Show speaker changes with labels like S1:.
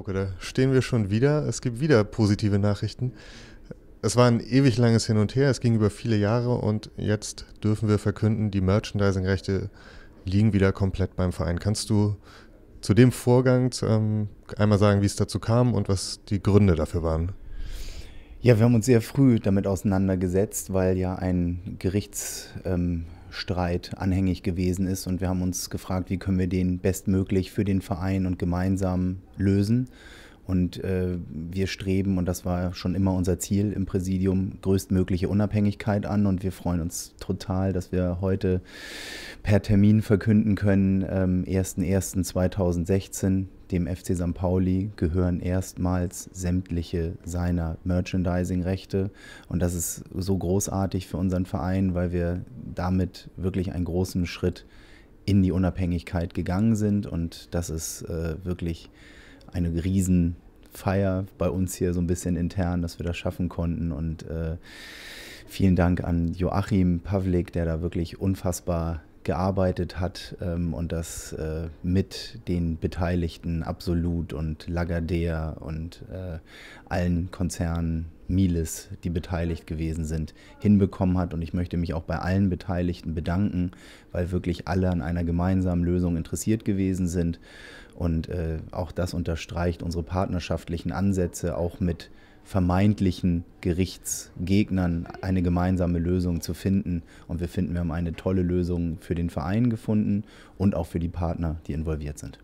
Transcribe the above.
S1: Hauke, da stehen wir schon wieder. Es gibt wieder positive Nachrichten. Es war ein ewig langes Hin und Her, es ging über viele Jahre und jetzt dürfen wir verkünden, die Merchandising-Rechte liegen wieder komplett beim Verein. Kannst du zu dem Vorgang ähm, einmal sagen, wie es dazu kam und was die Gründe dafür waren?
S2: Ja, wir haben uns sehr früh damit auseinandergesetzt, weil ja ein Gerichts... Ähm Streit anhängig gewesen ist. Und wir haben uns gefragt, wie können wir den bestmöglich für den Verein und gemeinsam lösen. Und äh, wir streben, und das war schon immer unser Ziel im Präsidium, größtmögliche Unabhängigkeit an. Und wir freuen uns total, dass wir heute per Termin verkünden können, ähm, 01.01.2016, dem FC St. Pauli gehören erstmals sämtliche seiner Merchandising-Rechte. Und das ist so großartig für unseren Verein, weil wir damit wirklich einen großen Schritt in die Unabhängigkeit gegangen sind. Und das ist äh, wirklich eine Riesenfeier bei uns hier so ein bisschen intern, dass wir das schaffen konnten. Und äh, vielen Dank an Joachim Pavlik, der da wirklich unfassbar gearbeitet hat ähm, und das äh, mit den Beteiligten Absolut und Lagardère und äh, allen Konzernen Miles, die beteiligt gewesen sind, hinbekommen hat. Und ich möchte mich auch bei allen Beteiligten bedanken, weil wirklich alle an einer gemeinsamen Lösung interessiert gewesen sind. Und äh, auch das unterstreicht unsere partnerschaftlichen Ansätze, auch mit vermeintlichen Gerichtsgegnern eine gemeinsame Lösung zu finden. Und wir finden, wir haben eine tolle Lösung für den Verein gefunden und auch für die Partner, die involviert sind.